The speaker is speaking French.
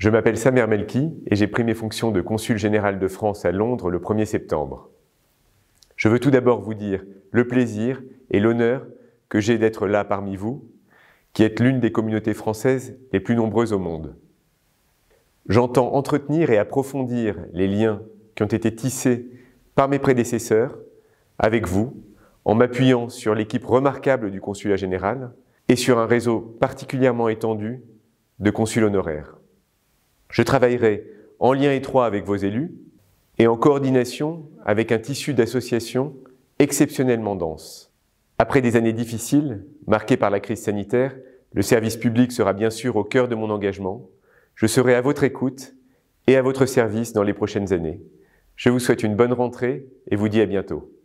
Je m'appelle Samer Melki et j'ai pris mes fonctions de consul général de France à Londres le 1er septembre. Je veux tout d'abord vous dire le plaisir et l'honneur que j'ai d'être là parmi vous, qui êtes l'une des communautés françaises les plus nombreuses au monde. J'entends entretenir et approfondir les liens qui ont été tissés par mes prédécesseurs avec vous, en m'appuyant sur l'équipe remarquable du consulat général et sur un réseau particulièrement étendu de consuls honoraires. Je travaillerai en lien étroit avec vos élus et en coordination avec un tissu d'associations exceptionnellement dense. Après des années difficiles, marquées par la crise sanitaire, le service public sera bien sûr au cœur de mon engagement. Je serai à votre écoute et à votre service dans les prochaines années. Je vous souhaite une bonne rentrée et vous dis à bientôt.